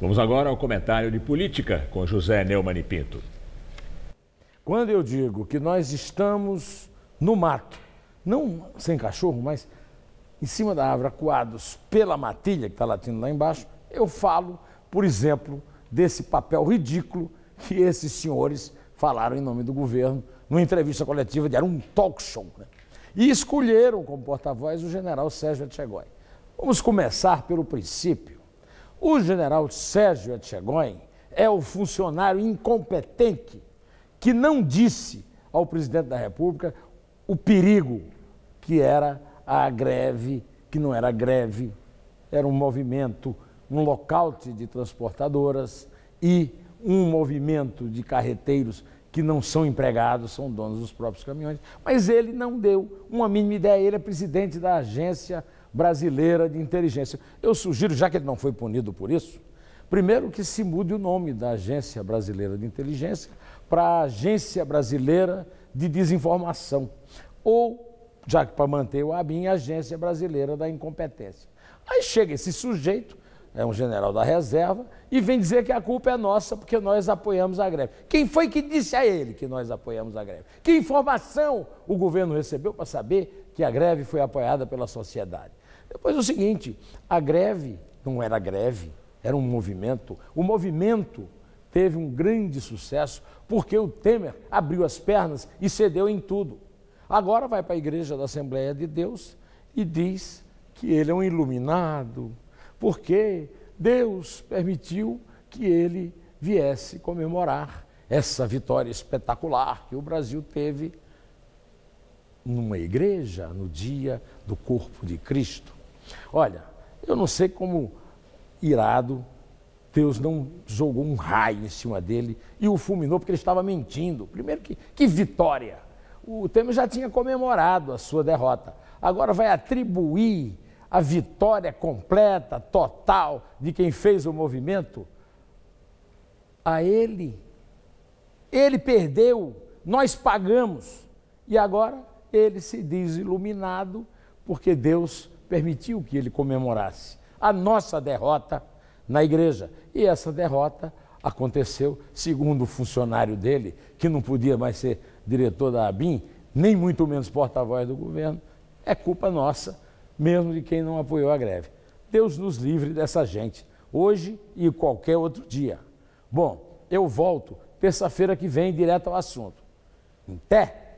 Vamos agora ao comentário de política com José Neumann Pinto. Quando eu digo que nós estamos no mato, não sem cachorro, mas em cima da árvore, coados pela matilha que está latindo lá embaixo, eu falo, por exemplo, desse papel ridículo que esses senhores falaram em nome do governo numa entrevista coletiva de era um talk show. Né? E escolheram como porta-voz o general Sérgio Etchegói. Vamos começar pelo princípio. O general Sérgio Etchegóin é o funcionário incompetente que não disse ao presidente da República o perigo que era a greve, que não era greve, era um movimento, um lockout de transportadoras e um movimento de carreteiros que não são empregados, são donos dos próprios caminhões. Mas ele não deu uma mínima ideia, ele é presidente da agência Brasileira de Inteligência. Eu sugiro, já que ele não foi punido por isso, primeiro que se mude o nome da Agência Brasileira de Inteligência para Agência Brasileira de Desinformação. Ou, já que para manter o ABIN, Agência Brasileira da Incompetência. Aí chega esse sujeito é um general da reserva, e vem dizer que a culpa é nossa porque nós apoiamos a greve. Quem foi que disse a ele que nós apoiamos a greve? Que informação o governo recebeu para saber que a greve foi apoiada pela sociedade? Depois o seguinte, a greve não era greve, era um movimento. O movimento teve um grande sucesso porque o Temer abriu as pernas e cedeu em tudo. Agora vai para a igreja da Assembleia de Deus e diz que ele é um iluminado, porque Deus permitiu que ele viesse comemorar essa vitória espetacular que o Brasil teve numa igreja no dia do corpo de Cristo. Olha, eu não sei como irado Deus não jogou um raio em cima dele e o fulminou porque ele estava mentindo. Primeiro que que vitória! O Temer já tinha comemorado a sua derrota. Agora vai atribuir a vitória completa, total de quem fez o movimento a ele. Ele perdeu, nós pagamos. E agora ele se diz iluminado porque Deus permitiu que ele comemorasse a nossa derrota na igreja. E essa derrota aconteceu, segundo o funcionário dele, que não podia mais ser diretor da ABIN, nem muito menos porta-voz do governo, é culpa nossa mesmo de quem não apoiou a greve. Deus nos livre dessa gente, hoje e qualquer outro dia. Bom, eu volto terça-feira que vem direto ao assunto. Até!